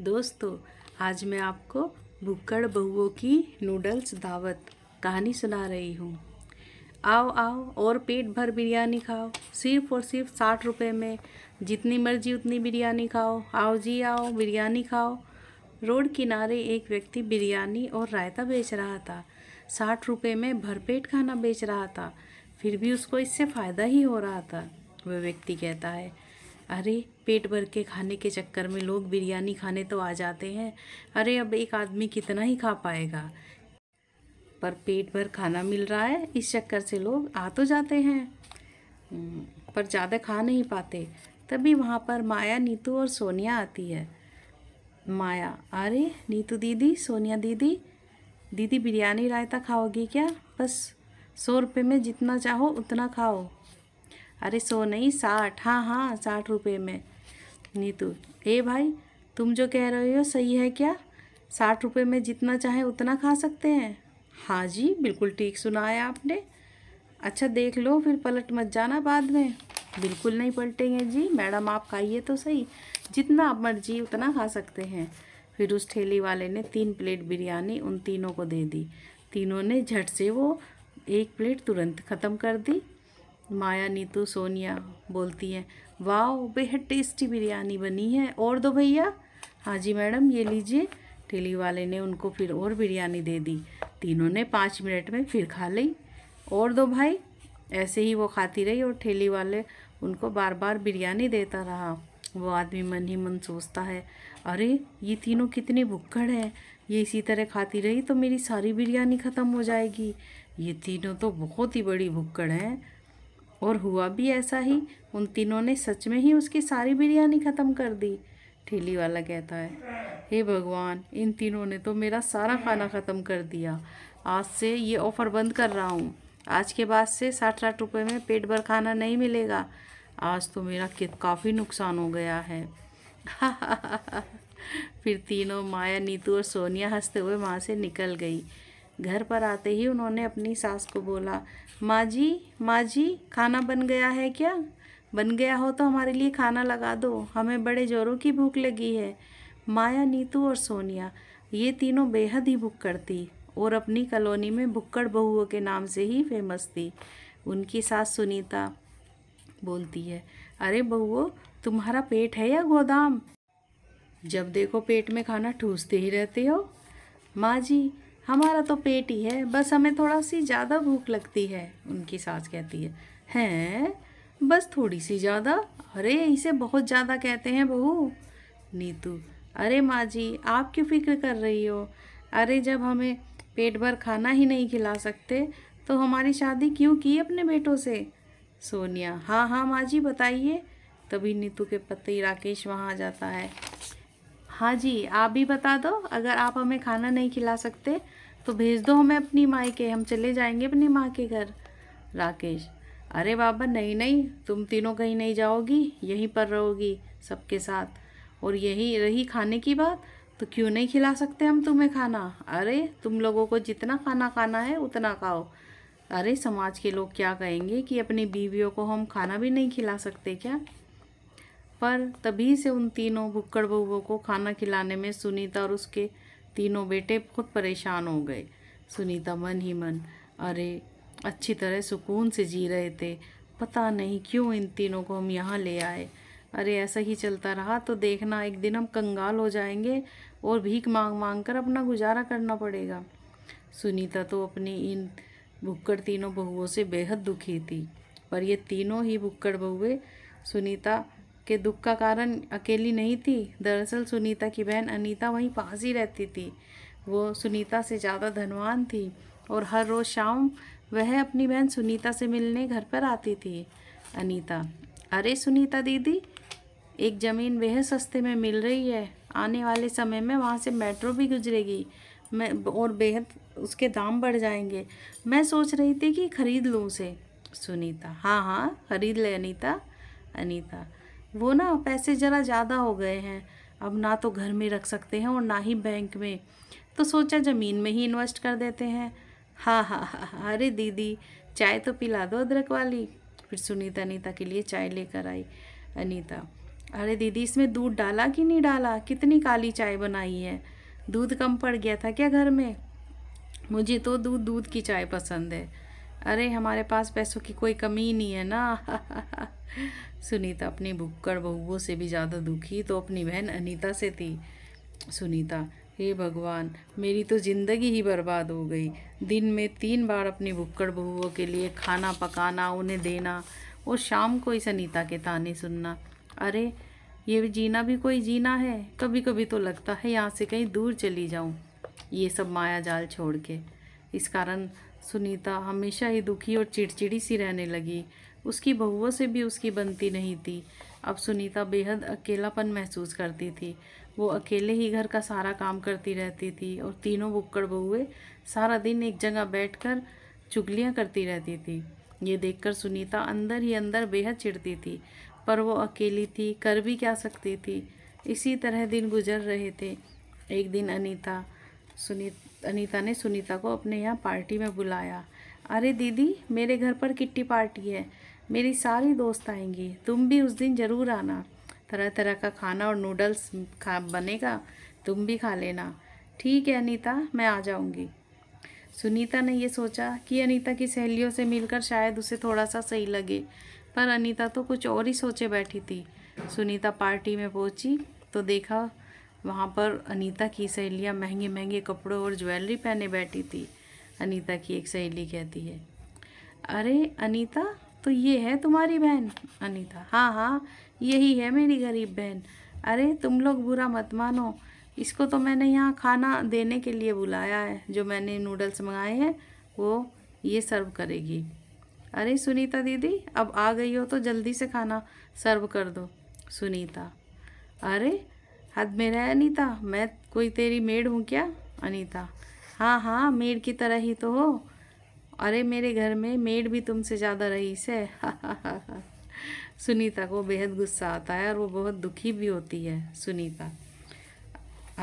दोस्तों आज मैं आपको भुक्कड़ बहुओं की नूडल्स दावत कहानी सुना रही हूँ आओ आओ और पेट भर बिरयानी खाओ सिर्फ और सिर्फ साठ रुपये में जितनी मर्जी उतनी बिरयानी खाओ आओ जी आओ बिरयानी खाओ रोड किनारे एक व्यक्ति बिरयानी और रायता बेच रहा था साठ रुपये में भरपेट खाना बेच रहा था फिर भी उसको इससे फ़ायदा ही हो रहा था वह व्यक्ति कहता है अरे पेट भर के खाने के चक्कर में लोग बिरयानी खाने तो आ जाते हैं अरे अब एक आदमी कितना ही खा पाएगा पर पेट भर खाना मिल रहा है इस चक्कर से लोग आ तो जाते हैं हम्म, पर ज़्यादा खा नहीं पाते तभी वहाँ पर माया नीतू और सोनिया आती है माया अरे नीतू दीदी सोनिया दीदी दीदी बिरयानी रायता खाओगी क्या बस सौ रुपये में जितना चाहो उतना खाओ अरे सौ नहीं साठ हाँ हाँ साठ रुपये में नीतू तो। ए भाई तुम जो कह रहे हो सही है क्या साठ रुपये में जितना चाहे उतना खा सकते हैं हाँ जी बिल्कुल ठीक सुना है आपने अच्छा देख लो फिर पलट मत जाना बाद में बिल्कुल नहीं पलटेंगे जी मैडम आप खाइए तो सही जितना आप मर्जी उतना खा सकते हैं फिर उस ठेली वाले ने तीन प्लेट बिरयानी उन तीनों को दे दी तीनों ने झट से वो एक प्लेट तुरंत ख़त्म कर दी माया नीतू सोनिया बोलती हैं वाह बेहद टेस्टी बिरयानी बनी है और दो भैया हाँ जी मैडम ये लीजिए ठेली वाले ने उनको फिर और बिरयानी दे दी तीनों ने पाँच मिनट में फिर खा ली और दो भाई ऐसे ही वो खाती रही और ठेली वाले उनको बार बार बिरयानी देता रहा वो आदमी मन ही मन सोचता है अरे ये तीनों कितनी भुक्खड़ है ये इसी तरह खाती रही तो मेरी सारी बिरयानी ख़त्म हो जाएगी ये तीनों तो बहुत ही बड़ी भुक्कड़ हैं और हुआ भी ऐसा ही उन तीनों ने सच में ही उसकी सारी बिरयानी ख़त्म कर दी ठेली वाला कहता है हे भगवान इन तीनों ने तो मेरा सारा खाना ख़त्म कर दिया आज से ये ऑफ़र बंद कर रहा हूँ आज के बाद से साठ साठ रुपये में पेट भर खाना नहीं मिलेगा आज तो मेरा काफ़ी नुकसान हो गया है फिर तीनों माया नीतू और सोनिया हंसते हुए वहाँ से निकल गई घर पर आते ही उन्होंने अपनी सास को बोला माँ जी माँ जी खाना बन गया है क्या बन गया हो तो हमारे लिए खाना लगा दो हमें बड़े जोरों की भूख लगी है माया नीतू और सोनिया ये तीनों बेहद ही भुक्कड़ थी और अपनी कॉलोनी में भुक्कड़ बहुओं के नाम से ही फेमस थी उनकी सास सुनीता बोलती है अरे बहुओ तुम्हारा पेट है या गोदाम जब देखो पेट में खाना ठूसते ही रहते हो माँ जी हमारा तो पेट ही है बस हमें थोड़ा सी ज़्यादा भूख लगती है उनकी सास कहती है हैं बस थोड़ी सी ज़्यादा अरे इसे बहुत ज़्यादा कहते हैं बहू नीतू अरे माँ जी आप क्यों फिक्र कर रही हो अरे जब हमें पेट भर खाना ही नहीं खिला सकते तो हमारी शादी क्यों की अपने बेटों से सोनिया हाँ हाँ माँ जी बताइए तभी नीतू के पति राकेश वहाँ आ जाता है हाँ जी आप भी बता दो अगर आप हमें खाना नहीं खिला सकते तो भेज दो हमें अपनी माई के हम चले जाएंगे अपनी माँ के घर राकेश अरे बाबा नहीं नहीं तुम तीनों कहीं नहीं जाओगी यहीं पर रहोगी सबके साथ और यही रही खाने की बात तो क्यों नहीं खिला सकते हम तुम्हें खाना अरे तुम लोगों को जितना खाना खाना है उतना खाओ अरे समाज के लोग क्या कहेंगे कि अपनी बीवियों को हम खाना भी नहीं खिला सकते क्या पर तभी से उन तीनों भुक्कड़ बहुओं को खाना खिलाने में सुनीता और उसके तीनों बेटे खुद परेशान हो गए सुनीता मन ही मन अरे अच्छी तरह सुकून से जी रहे थे पता नहीं क्यों इन तीनों को हम यहाँ ले आए अरे ऐसा ही चलता रहा तो देखना एक दिन हम कंगाल हो जाएंगे और भीख मांग मांग कर अपना गुजारा करना पड़ेगा सुनीता तो अपनी इन भुक्कड़ तीनों बहुओं से बेहद दुखी थी पर ये तीनों ही भुक्कड़ बहुएँ सुनीता के दुख का कारण अकेली नहीं थी दरअसल सुनीता की बहन अनीता वहीं पास ही रहती थी वो सुनीता से ज़्यादा धनवान थी और हर रोज़ शाम वह अपनी बहन सुनीता से मिलने घर पर आती थी अनीता अरे सुनीता दीदी एक ज़मीन बेहद सस्ते में मिल रही है आने वाले समय में वहाँ से मेट्रो भी गुजरेगी मैं और बेहद उसके दाम बढ़ जाएंगे मैं सोच रही थी कि ख़रीद लूँ उसे सुनीता हाँ हाँ ख़रीद ले अनीता अनीता वो ना पैसे ज़रा ज़्यादा हो गए हैं अब ना तो घर में रख सकते हैं और ना ही बैंक में तो सोचा ज़मीन में ही इन्वेस्ट कर देते हैं हाँ हाँ हाँ हाँ अरे दीदी चाय तो पिला दो अदरक वाली फिर सुनीता अनीता के लिए चाय लेकर आई अनीता अरे दीदी इसमें दूध डाला कि नहीं डाला कितनी काली चाय बनाई है दूध कम पड़ गया था क्या घर में मुझे तो दूध दूध की चाय पसंद है अरे हमारे पास पैसों की कोई कमी ही नहीं है ना सुनीता अपनी भुक्कड़ बहुओं से भी ज़्यादा दुखी तो अपनी बहन अनीता से थी सुनीता हे भगवान मेरी तो ज़िंदगी ही बर्बाद हो गई दिन में तीन बार अपनी भुक्कड़ बहुओं के लिए खाना पकाना उन्हें देना और शाम को इस अनीता के ताने सुनना अरे ये जीना भी कोई जीना है कभी कभी तो लगता है यहाँ से कहीं दूर चली जाऊँ ये सब माया जाल छोड़ के इस कारण सुनीता हमेशा ही दुखी और चिड़चिड़ी सी रहने लगी उसकी बहुओं से भी उसकी बनती नहीं थी अब सुनीता बेहद अकेलापन महसूस करती थी वो अकेले ही घर का सारा काम करती रहती थी और तीनों बुक्कड़ बहुएँ सारा दिन एक जगह बैठकर चुगलियाँ करती रहती थी ये देखकर सुनीता अंदर ही अंदर बेहद चिढ़ती थी पर वो अकेली थी कर भी क्या सकती थी इसी तरह दिन गुजर रहे थे एक दिन अनीता सुनीता अनीता ने सुनीता को अपने यहाँ पार्टी में बुलाया अरे दीदी मेरे घर पर किट्टी पार्टी है मेरी सारी दोस्त आएंगी तुम भी उस दिन ज़रूर आना तरह तरह का खाना और नूडल्स खा बनेगा तुम भी खा लेना ठीक है अनीता मैं आ जाऊंगी सुनीता ने यह सोचा कि अनीता की सहेलियों से मिलकर शायद उसे थोड़ा सा सही लगे पर अनीता तो कुछ और ही सोचे बैठी थी सुनीता पार्टी में पहुंची तो देखा वहाँ पर अनीता की सहेलियाँ महंगे महंगे कपड़ों और ज्वेलरी पहने बैठी थी अनीता की एक सहेली कहती है अरे अनीता तो ये है तुम्हारी बहन अनीता हाँ हाँ यही है मेरी गरीब बहन अरे तुम लोग बुरा मत मानो इसको तो मैंने यहाँ खाना देने के लिए बुलाया है जो मैंने नूडल्स मंगाए हैं वो ये सर्व करेगी अरे सुनीता दीदी अब आ गई हो तो जल्दी से खाना सर्व कर दो सुनीता अरे हद मेरा है अनीता मैं कोई तेरी मेड हूँ क्या अनीता हाँ हाँ मेड की तरह ही तो हो अरे मेरे घर में मेड भी तुमसे ज़्यादा रईस है सुनीता को बेहद गुस्सा आता है और वो बहुत दुखी भी होती है सुनीता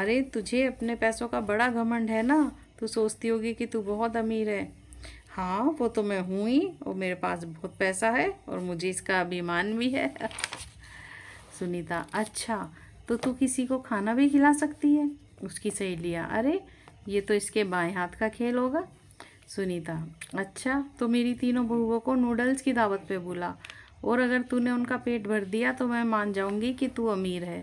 अरे तुझे अपने पैसों का बड़ा घमंड है ना तू सोचती होगी कि तू बहुत अमीर है हाँ वो तो मैं हूँ ही और मेरे पास बहुत पैसा है और मुझे इसका अभिमान भी है सुनीता अच्छा तो तू किसी को खाना भी खिला सकती है उसकी सहेलियाँ अरे ये तो इसके बाएं हाथ का खेल होगा सुनीता अच्छा तो मेरी तीनों बहुओं को नूडल्स की दावत पे बुला और अगर तूने उनका पेट भर दिया तो मैं मान जाऊंगी कि तू अमीर है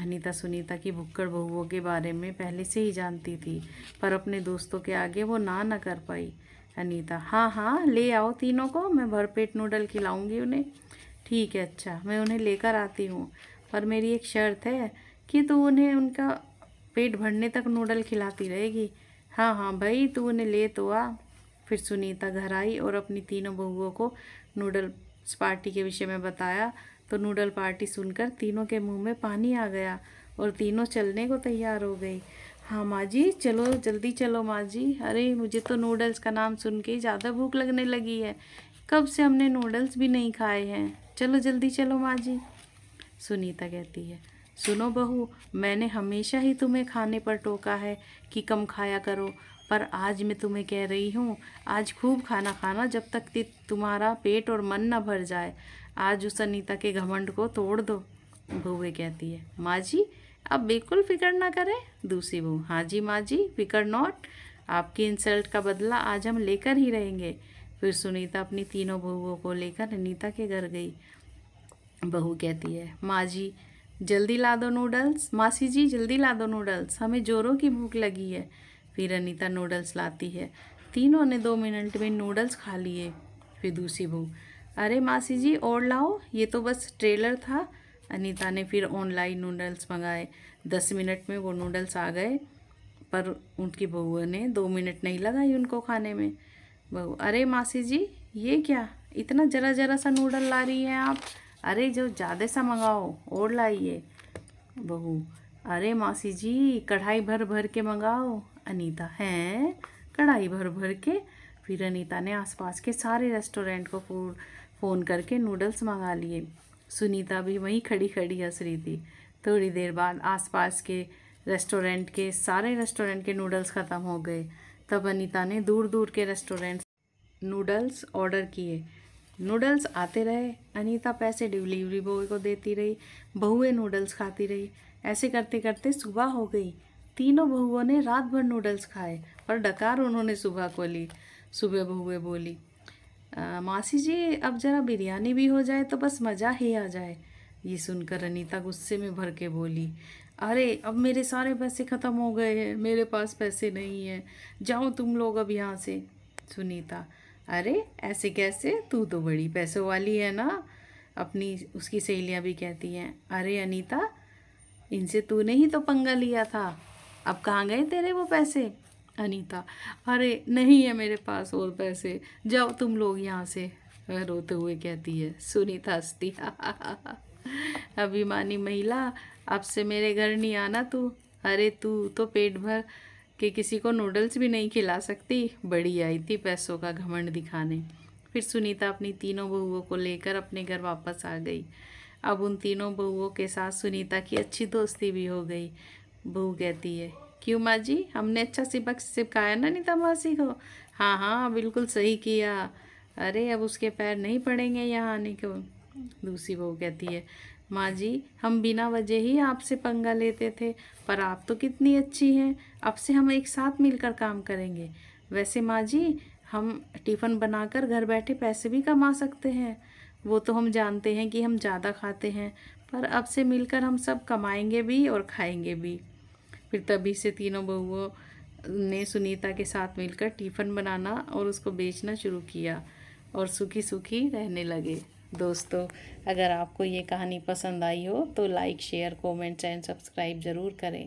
अनीता सुनीता की भुक्कड़ बहुओं के बारे में पहले से ही जानती थी पर अपने दोस्तों के आगे वो ना ना कर पाई अनीता हाँ हाँ ले आओ तीनों को मैं भरपेट नूडल खिलाऊंगी उन्हें ठीक है अच्छा मैं उन्हें लेकर आती हूँ पर मेरी एक शर्त है कि तू उन्हें उनका पेट भरने तक नूडल खिलाती रहेगी हाँ हाँ भाई तू उन्हें ले तो आ फिर सुनीता घर आई और अपनी तीनों बहुओं को नूडल पार्टी के विषय में बताया तो नूडल पार्टी सुनकर तीनों के मुंह में पानी आ गया और तीनों चलने को तैयार हो गई हाँ माँ जी चलो जल्दी चलो माँ जी अरे मुझे तो नूडल्स का नाम सुन के ज़्यादा भूख लगने लगी है कब से हमने नूडल्स भी नहीं खाए हैं चलो जल्दी चलो माँ जी सुनीता कहती है सुनो बहू मैंने हमेशा ही तुम्हें खाने पर टोका है कि कम खाया करो पर आज मैं तुम्हें कह रही हूँ आज खूब खाना खाना जब तक तुम्हारा पेट और मन न भर जाए आज उस अनिता के घमंड को तोड़ दो बहुए कहती है माँ जी आप बिल्कुल फिक्र ना करें दूसरी बहू हाँ जी माँ जी फिक्र नॉट आपकी इंसल्ट का बदला आज हम लेकर ही रहेंगे फिर सुनीता अपनी तीनों बहुओं को लेकर अनीता के घर गई बहू कहती है माँ जी जल्दी ला दो नूडल्स मासी जी जल्दी ला दो नूडल्स हमें जोरों की भूख लगी है फिर अनीता नूडल्स लाती है तीनों ने दो मिनट में नूडल्स खा लिए फिर दूसरी बहू अरे मासी जी और लाओ ये तो बस ट्रेलर था अनीता ने फिर ऑनलाइन नूडल्स मंगाए दस मिनट में वो नूडल्स आ गए पर उनकी बहू ने दो मिनट नहीं लगाई उनको खाने में बहू अरे मासी जी ये क्या इतना ज़रा ज़रा सा नूडल ला रही हैं आप अरे जो ज़्यादा सा मंगाओ और लाइए बहू अरे मासी जी कढ़ाई भर भर के मंगाओ अनीता हैं कढ़ाई भर भर के फिर अनीता ने आसपास के सारे रेस्टोरेंट को फ़ोन करके नूडल्स मंगा लिए सुनीता भी वहीं खड़ी खड़ी हंस रही थी थोड़ी देर बाद आसपास के रेस्टोरेंट के सारे रेस्टोरेंट के नूडल्स ख़त्म हो गए तब अनीता ने दूर दूर के रेस्टोरेंट नूडल्स ऑर्डर किए नूडल्स आते रहे अनीता पैसे डिलीवरी बॉय को देती रही बहुएं नूडल्स खाती रही ऐसे करते करते सुबह हो गई तीनों बहुओं ने रात भर नूडल्स खाए और डकार उन्होंने सुबह को ली सुबह बहुएं बोली आ, मासी जी अब ज़रा बिरयानी भी हो जाए तो बस मज़ा ही आ जाए ये सुनकर अनीता गुस्से में भर के बोली अरे अब मेरे सारे पैसे ख़त्म हो गए हैं मेरे पास पैसे नहीं हैं जाओ तुम लोग अब यहाँ से सुनीता अरे ऐसे कैसे तू तो बड़ी पैसों वाली है ना अपनी उसकी सहेलियाँ भी कहती हैं अरे अनीता इनसे तूने ही तो पंगा लिया था अब कहाँ गए तेरे वो पैसे अनीता अरे नहीं है मेरे पास और पैसे जाओ तुम लोग यहाँ से रोते हुए कहती है सुनीता हस्ती अभिमानी महिला अब से मेरे घर नहीं आना तू अरे तू तो पेट भर कि किसी को नूडल्स भी नहीं खिला सकती बड़ी आई थी पैसों का घमंड दिखाने फिर सुनीता अपनी तीनों बहुओं को लेकर अपने घर वापस आ गई अब उन तीनों बहुओं के साथ सुनीता की अच्छी दोस्ती भी हो गई बहू कहती है क्यों माँ जी हमने अच्छा सिबक सिखाया ना नीता मासी को हाँ हाँ बिल्कुल सही किया अरे अब उसके पैर नहीं पड़ेंगे यहाँ आने को दूसरी बहू कहती है माँ जी हम बिना वजह ही आपसे पंगा लेते थे पर आप तो कितनी अच्छी हैं अब से हम एक साथ मिलकर काम करेंगे वैसे माँ जी हम टिफ़न बनाकर घर बैठे पैसे भी कमा सकते हैं वो तो हम जानते हैं कि हम ज़्यादा खाते हैं पर अब से मिलकर हम सब कमाएंगे भी और खाएंगे भी फिर तभी से तीनों बहुओं ने सुनीता के साथ मिलकर टिफ़न बनाना और उसको बेचना शुरू किया और सुखी सुखी रहने लगे दोस्तों अगर आपको ये कहानी पसंद आई हो तो like share comments and subscribe ज़रूर करें